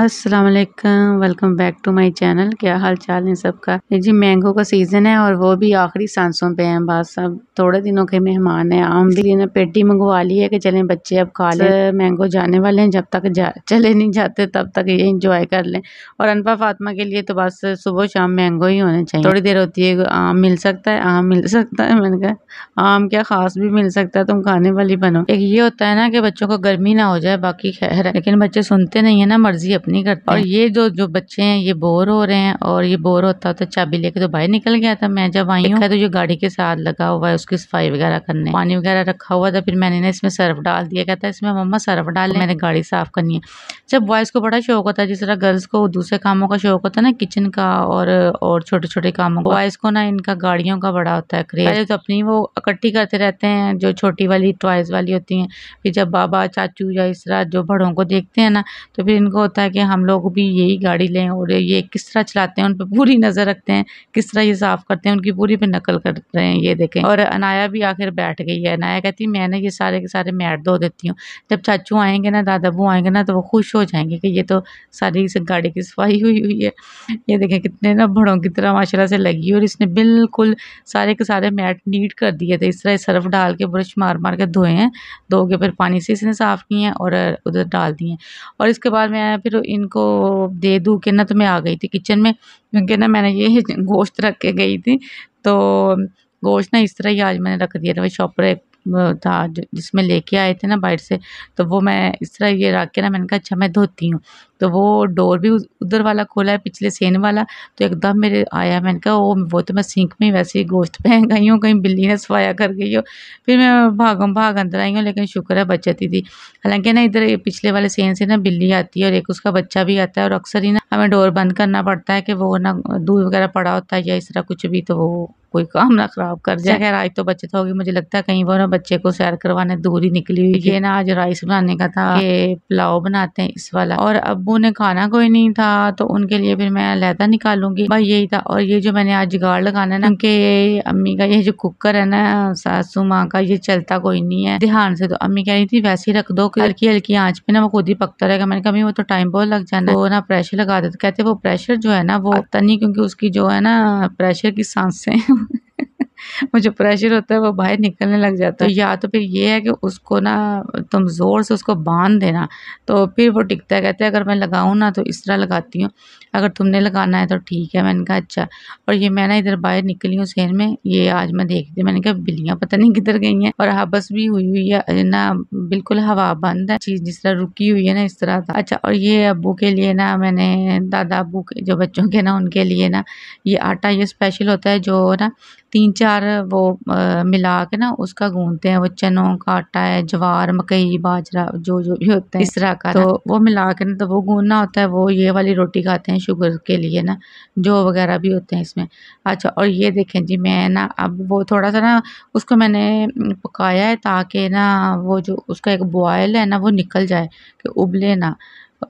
अस्सलाम वालेकुम welcome back to my channel क्या हाल चाल है सबका जी मैंगो का सीज़न है और वो भी आखिरी सांसों पे हैं बस अब थोड़े दिनों के मेहमान हैं आम भी ना पेटी मंगवा ली है कि चलें बच्चे अब खा लें मैंगो जाने वाले हैं जब तक जा चले नहीं जाते तब तक ये इंजॉय कर लें और अनपा फातमा के लिए तो बस सुबह शाम मैंगो ही होने चाहिए थोड़ी देर होती है आम मिल सकता है आम मिल सकता है मैंने कहा आम क्या खास भी मिल सकता है तुम खाने वाली बनो एक ये होता है ना कि बच्चों को गर्मी ना हो जाए बाकी खैर है लेकिन बच्चे सुनते नहीं है ना मर्जी हेल्प नहीं करता और ये जो जो बच्चे हैं ये बोर हो रहे हैं और ये बोर होता होता तो चाबी लेके तो बाहर निकल गया था मैं जब आई हूँ तो ये गाड़ी के साथ लगा हुआ है उसकी सफाई वगैरह करने पानी वगैरह रखा हुआ था फिर मैंने ना इसमें सर्फ डाल दिया कहता इसमें मम्मा सर्फ डाल मैंने गाड़ी साफ करनी है जब बॉयज़ को बड़ा शौक होता है जिस तरह गर्ल्स को दूसरे कामों का शौक होता है ना किचन का और और छोटे छोटे कामों का बॉयज़ को ना इनका गाड़ियों का बड़ा होता है क्रेज तो अपनी वो इकट्ठी करते रहते हैं जो छोटी वाली टॉयज वाली होती हैं फिर जब बाबा चाचू या इस तरह जो बड़ों को देखते हैं ना तो फिर इनको होता है ताकि हम लोग भी यही गाड़ी लें और ये किस तरह चलाते हैं उन पर पूरी नज़र रखते हैं किस तरह ये साफ़ करते हैं उनकी पूरी पे नकल कर रहे हैं ये देखें और अनाया भी आखिर बैठ गई है अनाया कहती है मैंने ये सारे के सारे मैट धो देती हूँ जब चाचू आएंगे ना दादा बू आएंगे ना तो वो खुश हो जाएंगे कि ये तो सारी गाड़ी की सफाई हुई हुई है ये देखें कितने ना भड़ों की तरह माशाला से लगी और इसने बिल्कुल सारे के सारे मैट नीट कर दिए थे इस तरह सर्फ डाल के ब्रश मार मार के धोए हैं धो के फिर पानी से इसने साफ़ किए हैं और उधर डाल दिए और इसके बाद मैं फिर इनको दे दूँ के ना तो मैं आ गई थी किचन में क्योंकि ना मैंने ये गोश्त रख के गई थी तो गोश्त ना इस तरह ही आज मैंने रख दिया था वही शॉप पर एक था जिसमें लेके आए थे ना बाहर से तो वो मैं इस तरह ये रख के ना मैंने कहा अच्छा मैं धोती हूँ तो वो डोर भी उधर वाला खोला है पिछले सेन वाला तो एकदम मेरे आया मैंने कहा वो वो तो मैं सिंक में वैसे ही गोश्त पहन गई हूँ कहीं बिल्ली ने सफाया कर गई हो फिर मैं भागम भाग अंदर आई हूँ लेकिन शुक्र है बचत ही थी हालांकि ना इधर पिछले वाले सेन से ना बिल्ली आती है और एक उसका बच्चा भी आता है और अक्सर ही ना हमें डोर बंद करना पड़ता है कि वो ना दूध वगैरह पड़ा होता है या इस तरह कुछ भी तो वो कोई काम ना खराब कर जाए खैर आज तो बचत होगी मुझे लगता है कहीं वो ना बच्चे को सैर करवाने दूर ही निकली हुई ये ना आज राइस बनाने का था ये पुलाव बनाते हैं इस वाला और अब लोगों ने खाना कोई नहीं था तो उनके लिए फिर मैं लहदा निकालूंगी बस यही था और ये जो मैंने आज जुगाड़ लगाना है ना कि अम्मी का ये जो कुकर है ना सासू माँ का ये चलता कोई नहीं है ध्यान से तो अम्मी कह रही थी वैसे ही रख दो हल्की हल्की आँच पे ना वो खुद ही पकता रहेगा मैंने कहा वो तो टाइम बहुत लग जाना वो ना प्रेशर लगा देते कहते वो प्रेशर जो है ना वो पता नहीं क्योंकि उसकी जो है ना प्रेशर की सांसें वो जो प्रेशर होता है वो बाहर निकलने लग जाता है तो या तो फिर ये है कि उसको ना तुम ज़ोर से उसको बांध देना तो फिर वो टिकता है कहते हैं अगर मैं लगाऊँ ना तो इस तरह लगाती हूँ अगर तुमने लगाना है तो ठीक है मैंने कहा अच्छा और ये मैं ना इधर बाहर निकली हूँ शहर में ये आज मैं देखती हूँ मैंने कहा बिल्लियाँ पता नहीं किधर गई हैं और हबस भी हुई हुई है ना बिल्कुल हवा बंद है चीज़ जिस तरह रुकी हुई है ना इस तरह था अच्छा और ये अबू के लिए ना मैंने दादा अबू के जो बच्चों के ना उनके लिए ना ये आटा ये स्पेशल होता है जो ना तीन चार वो मिला के ना उसका गूंदते हैं वो चनों का आटा है ज्वार मकई बाजरा जो जो भी होता है इस तरह का तो वो मिला के ना तो वो गूंदना होता है वो ये वाली रोटी खाते हैं शुगर के लिए ना जो वगैरह भी होते हैं इसमें अच्छा और ये देखें जी मैं ना अब वो थोड़ा सा ना उसको मैंने पकाया है ताकि ना वो जो उसका एक बॉयल है ना वो निकल जाए कि उबले ना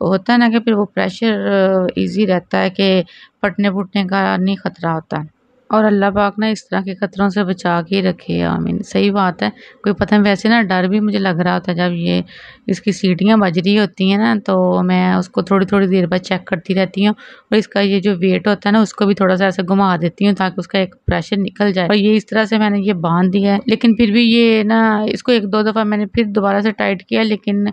होता है ना कि फिर वो प्रेशर इजी रहता है कि फटने फूटने का नहीं ख़तरा होता और अल्लाह पाक ना इस तरह के ख़तरों से बचा के रखे आमीन सही बात है कोई पता नहीं वैसे ना डर भी मुझे लग रहा होता है जब ये इसकी सीटियाँ बज रही होती हैं ना तो मैं उसको थोड़ी थोड़ी देर बाद चेक करती रहती हूँ और इसका ये जो वेट होता है ना उसको भी थोड़ा सा ऐसे घुमा देती हूँ ताकि उसका एक प्रेशर निकल जाए और ये इस तरह से मैंने ये बांध दिया है लेकिन फिर भी ये ना इसको एक दो दफ़ा मैंने फिर दोबारा से टाइट किया लेकिन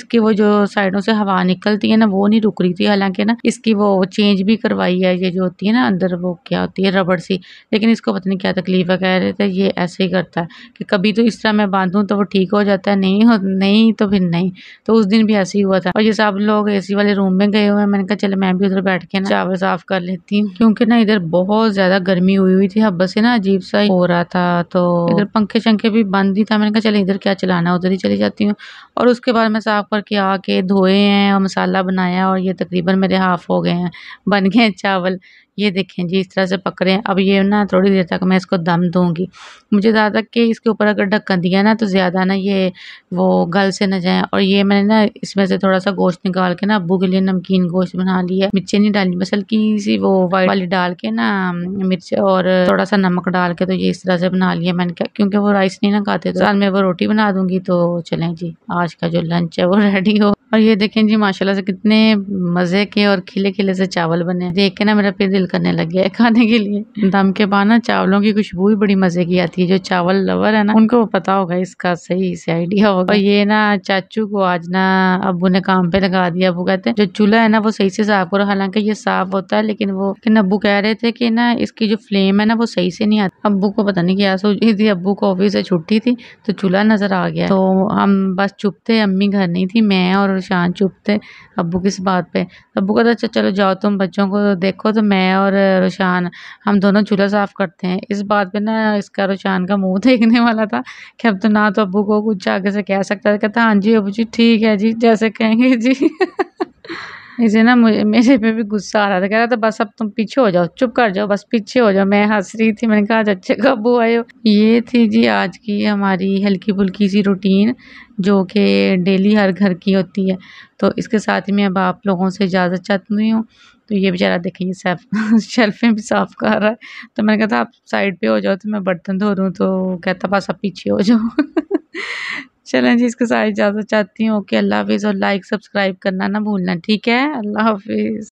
इसकी वो जो साइडों से हवा निकलती है ना वो नहीं रुक रही थी हालाँकि ना इसकी वो चेंज भी करवाई है ये जो होती है ना अंदर वो क्या होती है रबड़ सी लेकिन इसको पता नहीं क्या तकलीफ़ है कह रहे तो थे ये ऐसे ही करता है कि कभी तो इस तरह मैं बांधूँ तो वो ठीक हो जाता है नहीं हो नहीं तो फिर नहीं तो उस दिन भी ऐसे ही हुआ था और ये सब लोग ए वाले रूम में गए हुए हैं मैंने कहा चले मैं भी उधर बैठ के ना चावल साफ़ कर लेती हूँ क्योंकि ना इधर बहुत ज़्यादा गर्मी हुई हुई थी अब से ना अजीब सा हो रहा था तो इधर पंखे शंखे भी बंद ही था मैंने कहा चले इधर क्या चलाना उधर ही चली जाती हूँ और उसके बाद मैं साफ़ करके आके धोए हैं और मसाला बनाया और ये तकरीबन मेरे हाफ़ हो गए हैं बन गए चावल ये देखें जी इस तरह से पकड़े हैं अब ये ना थोड़ी देर तक मैं इसको दम दूंगी मुझे ज़्यादा कि इसके ऊपर अगर ढक्कन दिया ना तो ज़्यादा ना ये वो गल से ना जाए और ये मैंने ना इसमें से थोड़ा सा गोश्त निकाल के ना अबू के लिए नमकीन गोश्त बना लिया मिर्चें नहीं डाली बस हल्की सी वो वाइट वाली डाल के ना मिर्च और थोड़ा सा नमक डाल के तो ये इस तरह से बना लिया मैंने क्या क्योंकि वो राइस नहीं ना खाते तो मैं वो रोटी बना दूंगी तो चलें जी आज का जो लंच है वो रेडी हो और ये देखें जी माशाल्लाह से कितने मज़े के और खिले खिले से चावल बने देख के ना मेरा फिर दिल करने लग गया है खाने के लिए दम के पाना चावलों की खुशबू ही बड़ी मज़े की आती है जो चावल लवर है ना उनको पता होगा इसका सही से आइडिया होगा और ये ना चाचू को आज ना अबू ने काम पे लगा दिया अबू कहते हैं जो चूल्हा है ना वो सही से साफ करो हालांकि ये साफ होता है लेकिन वो लेकिन अबू कह रहे थे की ना इसकी जो फ्लेम है ना वो सही से नहीं आती अबू को पता नहीं क्या सोच रही थी अबू को ऑफिस से छुट्टी थी तो चूल्हा नजर आ गया तो हम बस चुप थे अम्मी घर नहीं थी मैं और शान चुप थे अबू किस बात पे अबू कहते तो अच्छा चलो जाओ तुम बच्चों को तो देखो तो मैं और रुशान हम दोनों चूल्हा साफ़ करते हैं इस बात पे ना इसका रुशान का मुंह देखने वाला था कि अब तो ना तो अबू को कुछ आगे से कह सकता था कहता हाँ जी अबू जी ठीक है जी जैसे कहेंगे जी इसे ना मुझे मेरे पे भी गुस्सा आ रहा था कह रहा था बस अब तुम पीछे हो जाओ चुप कर जाओ बस पीछे हो जाओ मैं हंस रही थी मैंने कहा आज अच्छे काबू आए हो ये थी जी आज की हमारी हल्की फुल्की सी रूटीन जो कि डेली हर घर की होती है तो इसके साथ ही मैं अब आप लोगों से इजाज़त चाहती हूँ तो ये बेचारा देखें ये सेफ शेल्फें भी साफ़ कर रहा है तो मैंने कहा था आप साइड पे हो जाओ तो मैं बर्तन धो रूँ तो कहता बस आप पीछे हो जाओ चलें जी इसके साथ इजाज़त चाहती हूँ ओके अल्लाह हाफिज़ और लाइक सब्सक्राइब करना ना भूलना ठीक है अल्लाह हाफिज़